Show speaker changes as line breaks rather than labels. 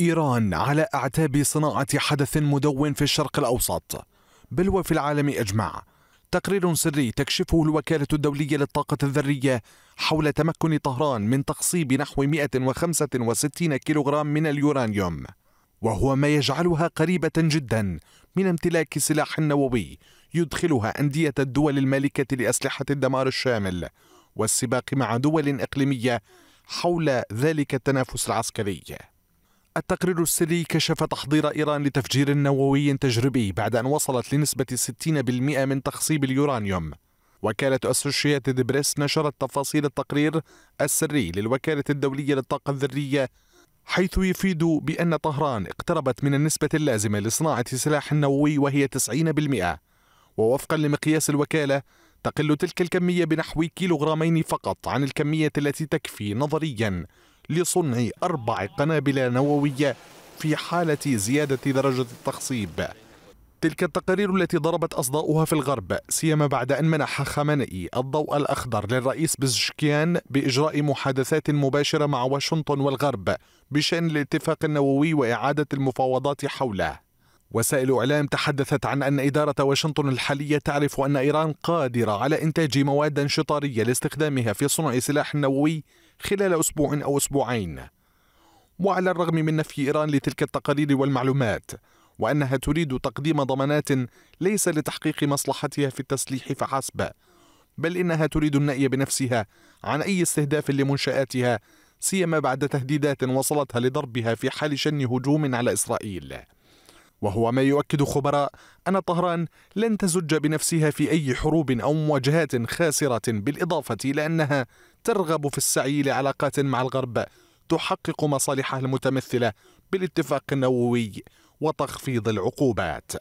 إيران على أعتاب صناعة حدث مدون في الشرق الأوسط بل وفي العالم أجمع تقرير سري تكشفه الوكالة الدولية للطاقة الذرية حول تمكن طهران من تقصيب نحو 165 كيلوغرام من اليورانيوم وهو ما يجعلها قريبة جدا من امتلاك سلاح نووي يدخلها أندية الدول المالكة لأسلحة الدمار الشامل والسباق مع دول إقليمية حول ذلك التنافس العسكري التقرير السري كشف تحضير إيران لتفجير نووي تجريبي بعد أن وصلت لنسبة 60% من تخصيب اليورانيوم وكالة أسوشيتد بريس نشرت تفاصيل التقرير السري للوكالة الدولية للطاقة الذرية حيث يفيد بأن طهران اقتربت من النسبة اللازمة لصناعة سلاح نووي وهي 90% ووفقا لمقياس الوكالة تقل تلك الكمية بنحو كيلوغرامين فقط عن الكمية التي تكفي نظريا لصنع أربع قنابل نووية في حالة زيادة درجة التخصيب تلك التقارير التي ضربت أصداؤها في الغرب سيما بعد أن منح خامنئي الضوء الأخضر للرئيس بزشكيان بإجراء محادثات مباشرة مع واشنطن والغرب بشأن الاتفاق النووي وإعادة المفاوضات حوله وسائل إعلام تحدثت عن أن إدارة واشنطن الحالية تعرف أن إيران قادرة على إنتاج مواد شطارية لاستخدامها في صنع سلاح نووي خلال أسبوع أو أسبوعين وعلى الرغم من نفي إيران لتلك التقارير والمعلومات وأنها تريد تقديم ضمانات ليس لتحقيق مصلحتها في التسليح فحسب بل إنها تريد النأي بنفسها عن أي استهداف لمنشآتها سيما بعد تهديدات وصلتها لضربها في حال شن هجوم على إسرائيل وهو ما يؤكد خبراء أن طهران لن تزج بنفسها في أي حروب أو مواجهات خاسرة بالإضافة إلى أنها ترغب في السعي لعلاقات مع الغرب تحقق مصالحها المتمثلة بالاتفاق النووي وتخفيض العقوبات